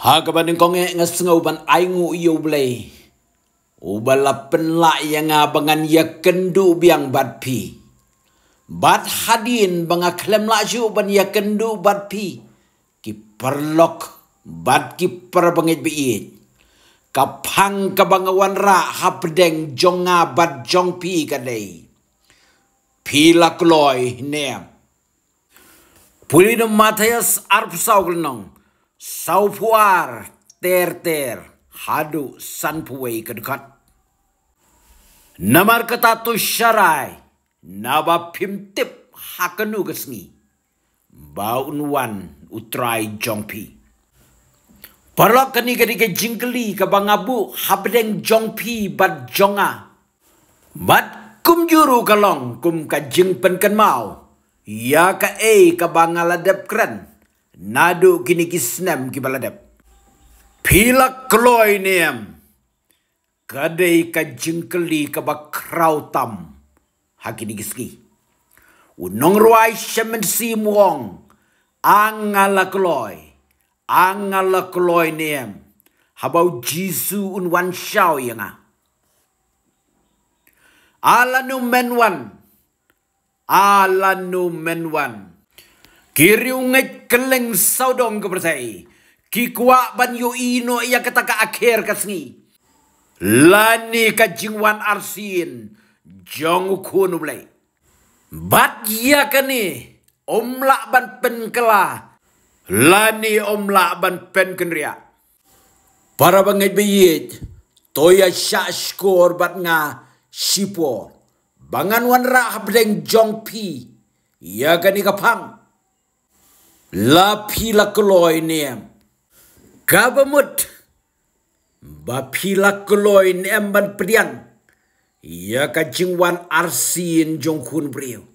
Ha kabaning konge ban uban aingu iyo blei. Ubala penla yang abangan ya kendu biang badpi. Bad hadin banga klem ju uban ya kendu badpi. Ki perlok bad ki perbangit biit. Kapang kebangawan ra hapdeng jonga bad jong pi kadai. Pila kloy neam. Pulino Matthias arpsauglenong. Sauvoir terter hadu sanpuwei kedekat. Namar ketatu syarai naba pimtip hakenu kesni Baun wan utrai jongpi. Parlok keni kedike jingkeli ke bangabu habdeng jongpi bad jonga. bat kum juru kalong kum kajeng penken mau. Ya kee e ka bangaladep keren nado kini kisnem kibaladep. Pilak kloi neem. Kadai ka jengkeli ka bakrautam. Hakini kiski. Unong ruai shemen si muong. Angala kloi. Angala kloi neem. Habau jisu un wan shao yanga. Alanu menwan. Alanu menwan. Kiriungit keleng saudong ke bersai. Kikuak ban yu ino ia ketaka akhir kasni. Lani kajingwan arsin. Jong kunu blai. Bat ya kani. Omlak ban penkela. Lani omlak ban penkenria. Para bangit biyit. Toya syaskor bat nga sipo. Bangan wanra habdeng jong pi. Ya kani kapang. la pila kloi nem government ba pila kloi nem ban priang ya ka jingwan arsin jongkun briu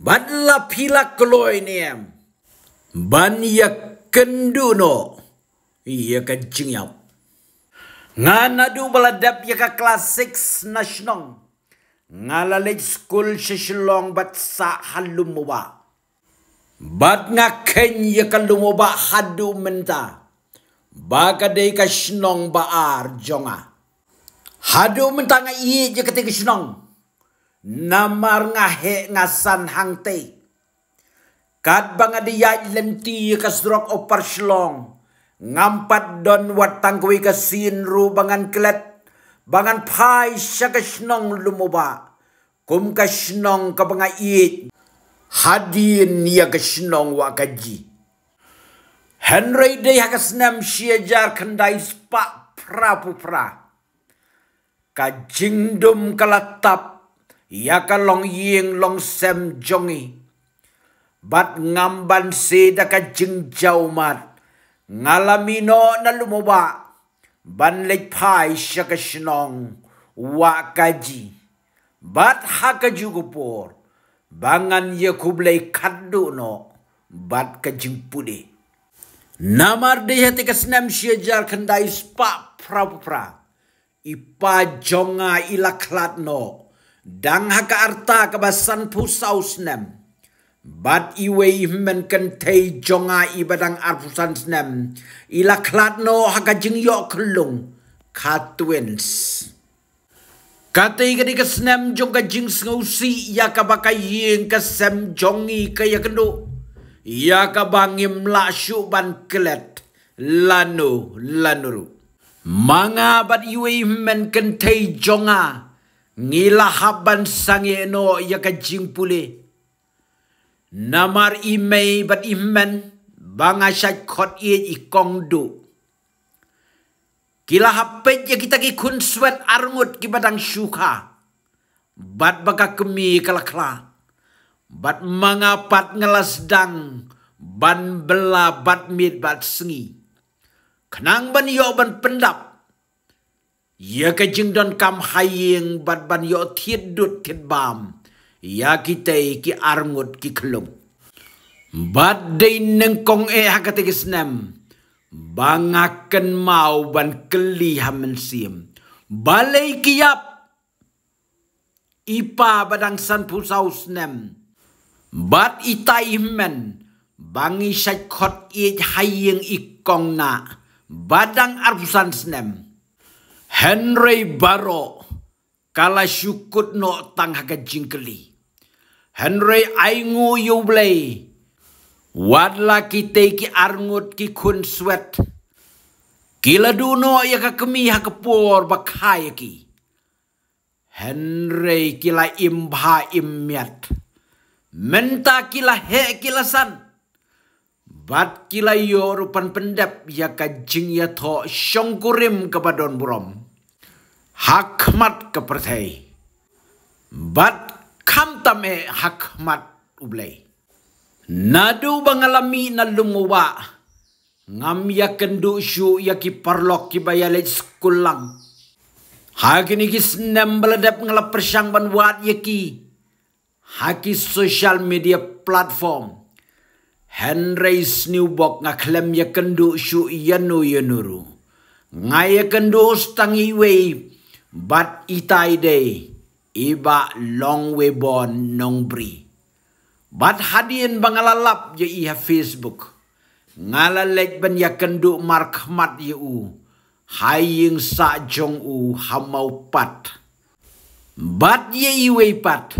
ban la pila kloi nem ban ya kenduno ya ka jingyap ngana du baladap ya ka klasik nasnong ngala school shishlong bat sa halumwa ba bat nga ken ye kalumo hadu menta ba kadai ka shnong ba ar jonga hadu menta nga iye je ketika shnong namar nga he nga san hangte kat ba nga diya lenti ka srok o parslong ngampat don watang kuwi ka sinru bangan klet bangan pai sya ka shnong lumuba kum ka shnong ka banga iye hadi niya gashnong wa gaji. Henry day hagasnam syajar kendai spa pra pupra. Ka kalatap ya kalong yeng long sem jongi. Bat ngamban seda ka jing jaumat. Ngalamino na lumoba. Ban lek pai syakashnong wa gaji. Bat haka jugupur. bangan ye kublai kaddu no bat ke jimpudi. Namar di hati kesenam syajar kendai spa pra-pra. Ipa jonga ila klat no. Dang haka arta kebasan pusau senam. Bat iwe imen kentai jonga ibadang arpusan senam. Ila klat no haka jingyok kelung. Katwins. Katwins. Kata kadi ka snam jong ka jing sngausi ya ka baka yeng ka sem jongi ka ya kendo. Ya ka bangim la lano kelet lano lanuru. Manga bat yue men kentai jonga ngila haban sangi no ya ka jing pule. Namar imei bat imen banga kot iye ikong du. Kila hapet ya kita ki kun sweat arngut ki badang syuka. Bat baka kemi kalakla. Bat mangapat ngelasdang. Ban bela bat mit bat sengi. Kenang ban yo ban pendap. Ya kejeng don kam hayeng bat ban yo tiet dut tiet bam. Ya kita ki arngut ki kelung. Bat day nengkong e hakatikis nem. bangakan mau ban keli hamen sim. Balai kiap. Ipa badang san pusau senem. Bat itai men. Bangi syait kot ij hayang ikong na. Badang arusan senem. Henry Baro. Kala syukut no tang haka jingkeli. Henry Aingu Yublei. Henry Aingu Yublei. Wadla ki te ki arngut ki kun swet. Kila duno ya ka kemi ha kapor bakaya ki. Henry kila imha imyat. Menta kila he kila san. Bat kila yo rupan pendep ya ka jing ya to syongkurim kepadon burom. Hakmat kepertai. Bat kamtame hakmat ublei. Nadu bangalami na lumuwa. Ngam ya kendu syu ya kiparlok kibayalit skulang. Hagi ni kisnem beledep ngelap persyang banwat yaki. Haki social media platform. Henry Snewbok ngaklem ya kendu syu yanu yanuru. Ngaya kendu stang wei. Bat itai day. Iba long webon nong bri. Bat hadian bangalalap je iha Facebook. Ngalalek ban ya kenduk markhmat ye u. Haying sa jong u hamau pat. Bat ye iwe pat.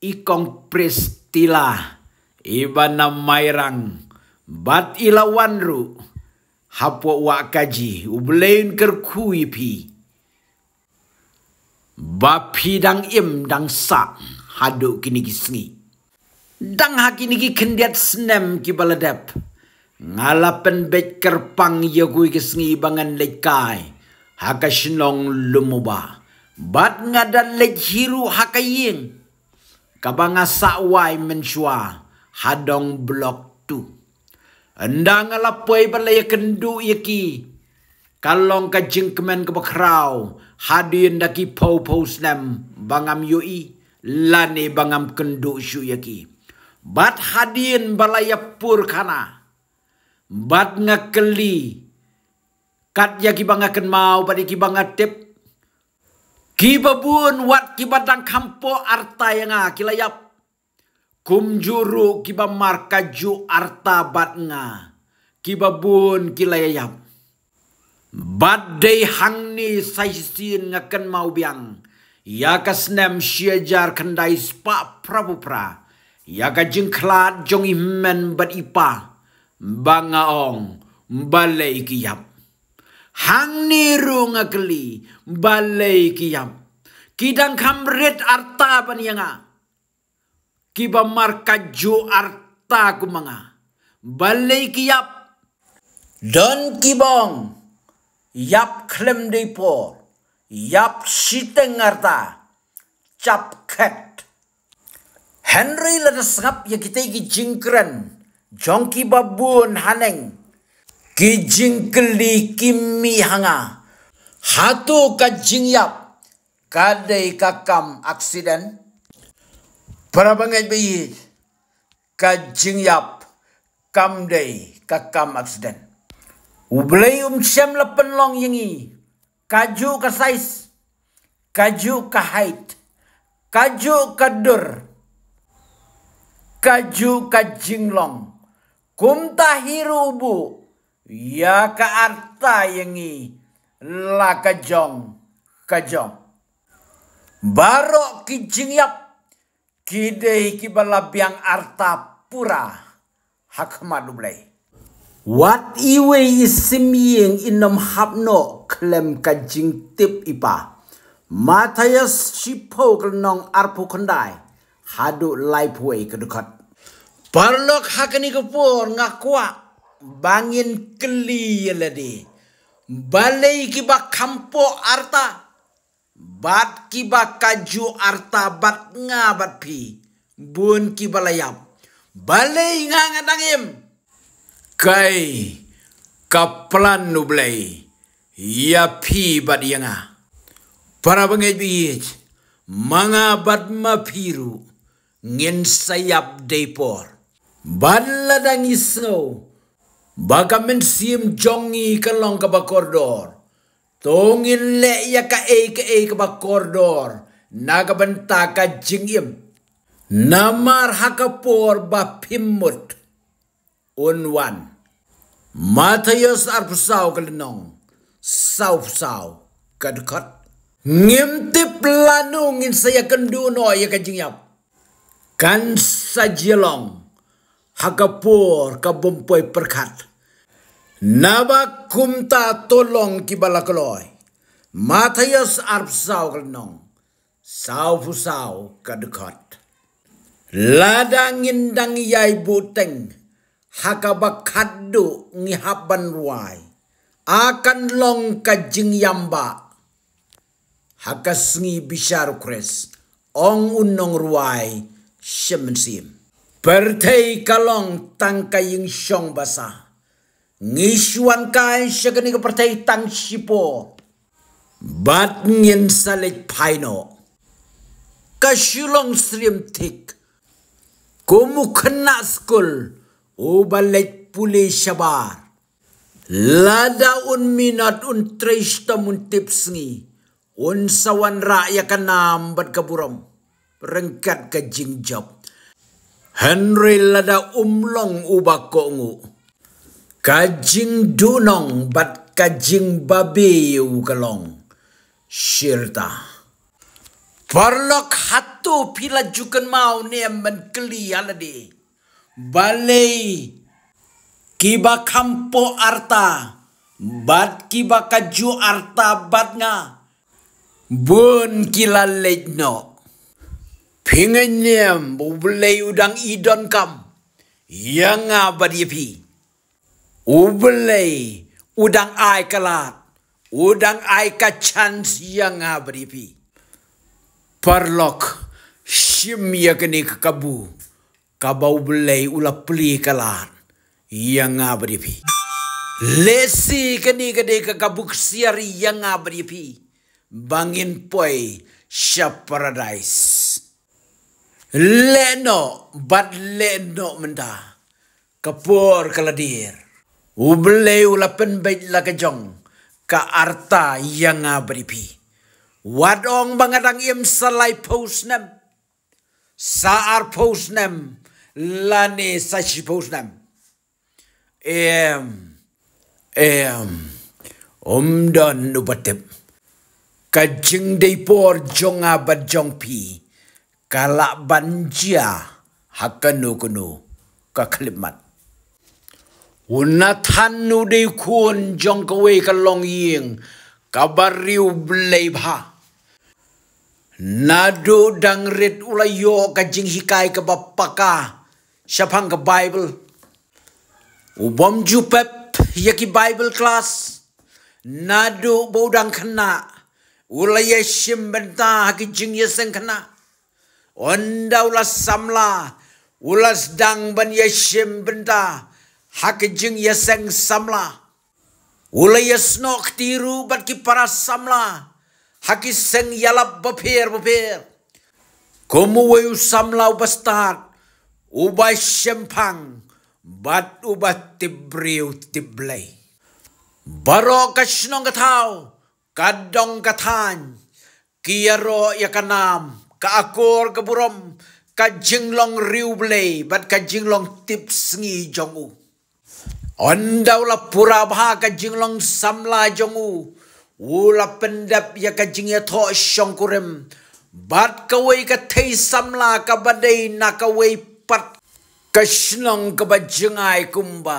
Ikong prestila. Iba na mairang. Bat ilawan ru. Hapwa wakaji. Ublain kerkui pi. Bapi im dang sa. Haduk kini kisngi. Dang haki niki kendiat senem ki baladep. Ngalapan bet kerpang ya kui kesengi bangan lekai. Haka senong lumuba. Bat ngada lek hiru haka ying. Kabanga sakwai mensua hadong blok tu. Endang ala pui bala ya kendu ya ki. Kalong ka jengkemen ke bakrau. Hadu daki pau pau senem bangam yui. Lani bangam kendu syu ya ki. bat hadin pur purkana bat ngakeli kat ya akan mau pada kibang kibangatip kibabun wat kibadang kampo arta yang kilayap kumjuru kibang markaju arta ngah kibabun kilayayam badai hangni saisin ngakan mau biang ya kasnem syajar kendai spa prabupra Yaka klat, jong imen bad ipa. Bangaong balai kiyap. Hang niru ngakeli balai kiyap. Kidang kamret arta paniyanga. Kiba markaju arta kumanga. Balai kiyap. Don kibong. Yap klem dipor. Yap siteng arta. Cap ket. Henry ngap ya kita gi jingkren. Jongki babun haneng. Ki jingkeli kimi hanga. Hatu ka jingyap. Kadai kakam aksiden. Para bangai bayi. Ka jingyap. Kamdai kakam aksiden. ublayum um syam lepen long yengi. Kaju ka size. Kaju ka height. Kaju ka dur kaju kajinglong kumta bu, ya ka arta yengi la kajong kajong barok kijing yap kide yang arta pura hakmadublai Wat iwe isim yeng inom hapno klem kajing tip ipa. Matayas shipo kelnong arpu kondai hadu lifeway kedekat. Parlok hakani kepur ngakwa bangin keli ladi. Balai kiba kampo arta. Bat kiba kaju arta bat ngabat pi. Bun kiba layap. Balai nga ngadangim. Kai kaplan nublai. Ya pi bat yanga. Para bangit biit. Mga bat mapiru ngin sayap depor. Badla dang iso. Baka men siem jongi kalong ka ba Tongin le ya ka e ka e ka ba ya ka jingim. Namar hakapor ba pimut. Unwan. Matayos arpusaw kalinong. Saw saw. Kadkot. ngintip lanungin saya kenduno ya kajingyap kan sajelong hagapur kabumpoi perkat naba kumta tolong kibala matayas arp sau kalnong sau fusau ladang ladangin dang yai buteng hakabakadu ngihaban ruai akan long kajing yamba hakasengi bisar kres ong unong ruai semensim. Pertai kalong tangkai yung syong basah. Ngisuan kai segini kepertai tang sipo. Bat ngin salik paino. Kasyulong srim tik. Kumu kena skul. Ubalik puli syabar. Lada un minat un trishta mun tipsngi. Un sawan rakyat kanam bat kaburam rengkat ka jingjob. Henry lada umlong uba kongu. Kajing dunong bat kajing babi ugalong. Syirta. Barlok hatu pila jukan mau ni menkeli aladi. Balai kiba kampo arta. Bat kiba kaju arta bat ngah. Bun kila lejno. Pingenyem ubelai udang idon kam. Yang abadi pi. Ubelai udang ai kalat. Udang ai kacan yang abadi pi. Parlok shim yakni kabu. Kabau belai ulah peli kalat. Yang abadi pi. Lesi kini kini kabuk siari yang abadi pi. Bangin poi sya paradise. Leno bat leno menda. Kapur kaladir. ula ulapen bait lakajong. Ka arta yang beripi. Wadong bangadang im salai posnem. Saar posnem. Lani sashi posnem. Em. Em. Om don nubatip. Kajing depor jonga bat jong pi kalak banjia hakanu kunu ka kalimat unathan nu de kun jong ka we ka ying ka bariu nado dang red ulayo ka jing hikai ka bapaka shapang ka bible ubom ju pep yaki bible class nado bodang kena ulaya shimbenta haki jing kena Onda ulas samla. Ulas dang ban yeshim benda. Hakijing yeseng samla. Ula yesnok tiru bat ki para samla. Hakiseng yalap bapir bapir. Komu wayu samla ubastar. Ubah shempang. Bat ubat tibriu tiblei. Baro kashnong katau. Kadong katan. kiyaro yakanam ka akor ka burom ka jinglong riublei bat ka jinglong tip sngi jongu ondaw la pura bha ka jinglong samla jongu wula pendap ya ka jingya tho shongkurem bat ka wei ka thei samla ka badai na ka wei pat ka shnong ka ba jingai kumba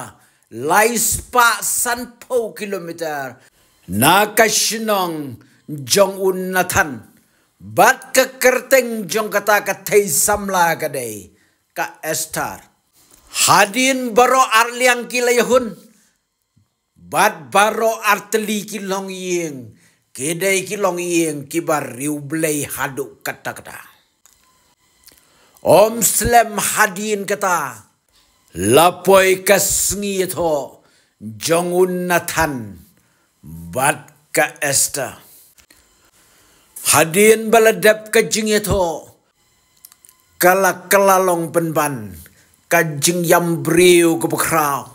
lai spa san po kilometer na ka shnong jong un nathan Bat ke kerteng jong kata ke tei samla kadei, ka estar. Hadin baro arliang yahun Bat baro arteli kilong yeng. Kedai kilong yeng kibar riublei haduk kata-kata. Om slem hadin kata. Lapoi kasngi itu jong natan Bat ka estar. Hadin baladap kajing itu. Kala kelalong penban. Kajing yang beriu kebekrau.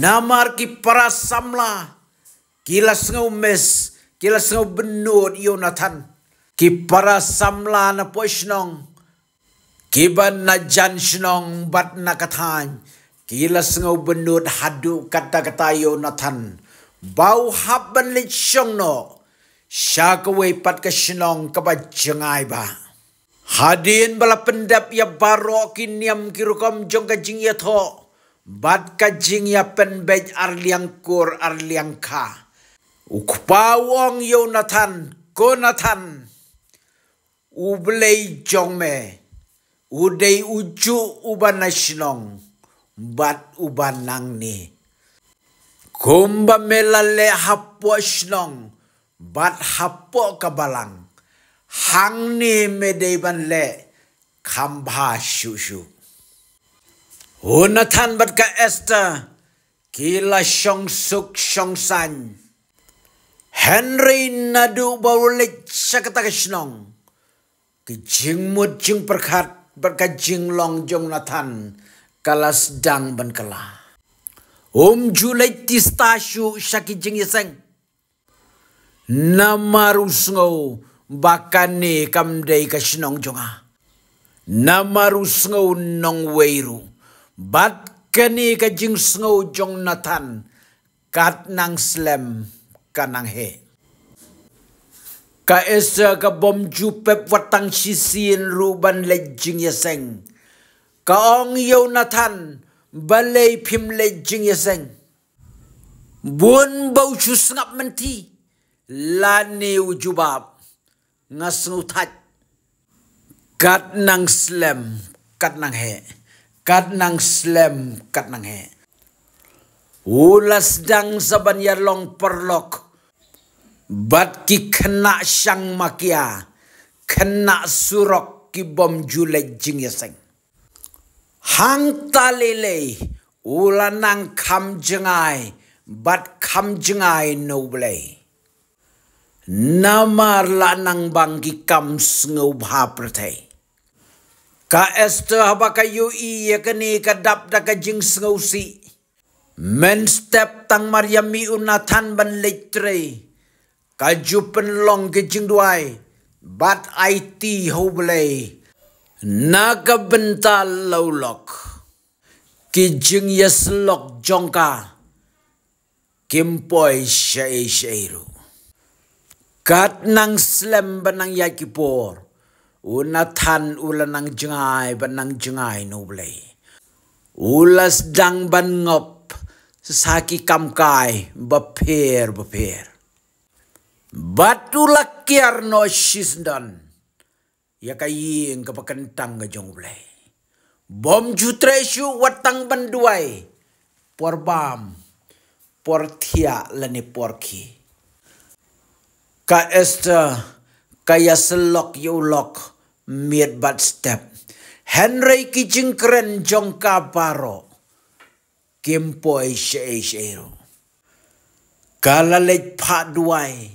Namar ki para samla. Kilas ngau mes. Kilas ngau benut Yonatan. Ki para samla na nong, Kiban na jan shnong bat na katany. Kilas ngau benut hadu kata-kata Yonatan. Bau haban lit shong no. Shakawai pat ka shinong kabajangai ba. Hadin bala pendap ya baro kiniam kirukom jong ka jing ya to. Bat ka jing ya penbej arliang kur arliang ka. natan, Yonatan, natan. Ublei jong me. Udei uju uban na Bat uban nang ni. Kumba melale hapwa bat hapo kabalang hang ni medei le khambha shu shu hunathan bat ka esther kila shong suk shong san henry nadu baulik sakata kishnong ki jingmut jing perkhat bat ka long jong nathan kalas dang ban kala um julai tista shu shaki jing yeseng ngô, namarusngau bakane kamdei kasnong jonga ngô nong weiru bat kani ka ngô jong nathan kat nang slem kanang he ka esa ka bom ju pep watang sisien ruban le jing yaseng ka ong yo nathan balay phim le jing yaseng buôn bầu chú ngập mình la niu jubab kat nang slam kat nang he kat nang slam kat nang he ulas dang saban long perlok bat ki kena syang makia kena surok ki bom jule jing yaseng hang talele ulanang kam jengai bat kam jengai no blei namar lanang bangki kams ngubha pertai. Ka esta haba kayu i yakani kadap da ka jing Men step tang Maryami unatan ban litre. Kaju penlong ke jing duai. Bat IT hoblei. Naga bental laulok. Kijing yeslok jongka. Kimpoi syai syairu. Kat nang slem benang yakipor. Una tan ula nang jengai benang jengai nublei. Ulas dang ban ngop saki kamkai bapir bapir. Batu lakiar no shisdan. Ya kayin kapakentang ga jong Bom jutresu watang banduai. Por bam. Por tia lani porki. Ka Esther kaya selok yulok miet bat step. Henry kijing keren jong kaparo. she shei sheiro. Kala lej pa duai.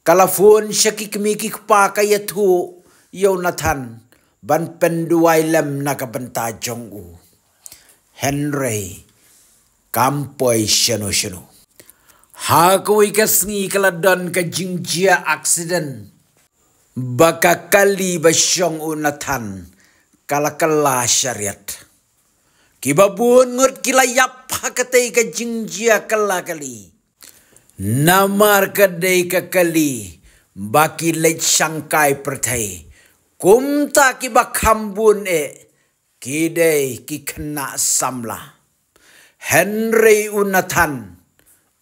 Kala fun shakik mikik kpa kaya tu Yonathan. Ban penduai lem nakabenta jong u. Henry kampoi shenu shenu. Hakoi kasni kaladon ka jingjia aksiden, Baka kali basyong unatan kalakala syariat. Kibabun ngut yap hakatai ka jingjia kalakali. Namar kadai kekali, kali baki lej sangkai pertai. Kumta kibak hambun e kikena ki kena samla. Henry unatan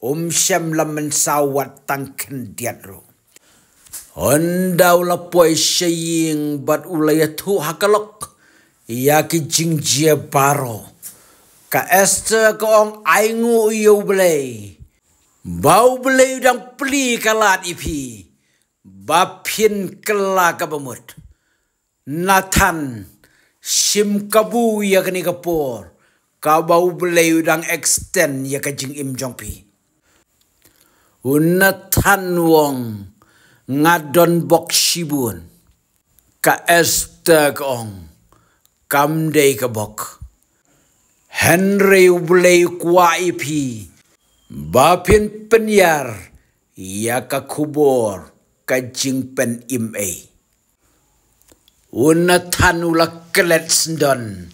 um shem lamen sawat tang kendiat ro. Ondau lapoi sying bat ulaya tu hakalok. Ia ki jingjia baro. Ka ester ka ong aingu iyo blei. Bau blei dang peli kalat ipi. Bapin kela kabamut. Nathan sim kabu ya kini kapor. bau blei dang extend ya ka jing im jongpi unatan wong ngadon bok sibun ka estag ong kam dei ka bok henry ublei kwa ipi bapin penyar ya ka kubor ka pen im ei unatan ula kelet sendon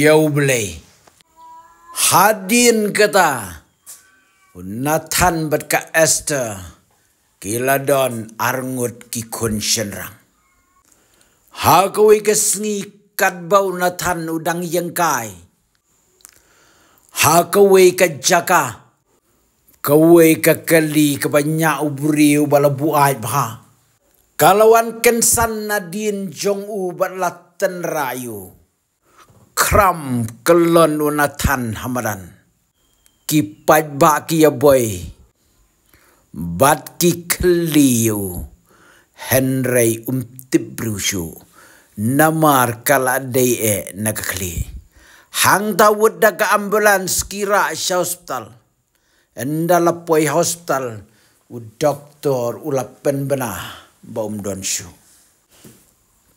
ya ublei hadin kata Nathan bet ka Esther kiladon arngut ki kun shenrang. Hakawi kesngi katbau Nathan udang yengkai. Hakawi ka jaka. Kawai keli kali kebanyak ubri ubala buat Kalawan kensan nadin jong u batlaten rayu. Kram kelon Unathan hamadan ki pat ba ki ya boy bat ki kliu henry um tibrushu namar kala dei e nakakli hang tawud da ka ambulans kira hospital endala poi hospital u doktor ulapen benah baum donshu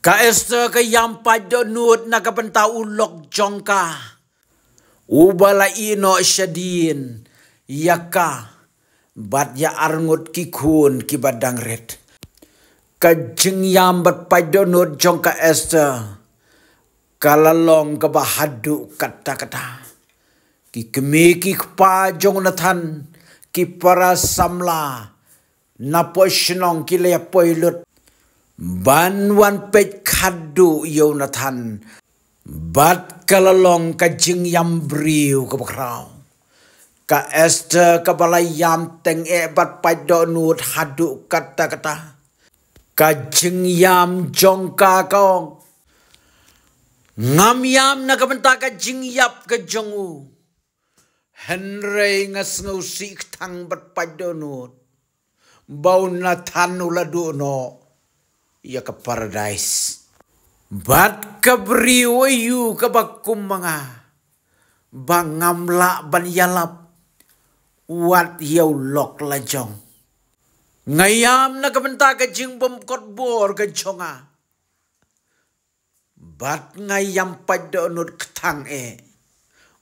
ka esta ka yam pad nuut nakapenta ulok jongka ubala ino shadin yaka bat ya arngut ki kun ki badang ret ka jing yam bat jong ka ester kalalong ka bahadu kata kata ki kemi ki pa jong nathan ki para samla na po shnong ki le poilut banwan pet khadu yonathan Bat kalalong ka jing yam briu ka bakraw. Ka ka balayam teng e bat pai do nuut hadu kata kata. Ka jing yam jong ka kong. Ngam yam na ka benta ka jing yap ka jong u. Henry ngas sik tang bat pai do nuut. Bau na tanu la du no. Ia ka paradise. Bat kabri kebakum kabakum bangam bangamla ban yalap wat yau lok lajong. Ngayam na kabanta ka jing bamkot bor ka jonga. Bat ngayam padonot ketang e.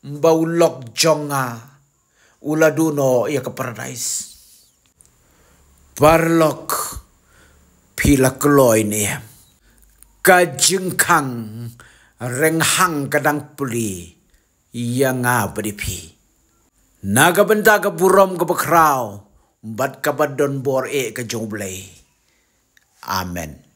Mbau lok jonga. duno ia ke paradise. Barlok pila keloy ni. kajengkang renghang kadang puli yang abripi. Naga benda ke buram ke bekerau, bat kabad don bor ek ke jomblai. Amen.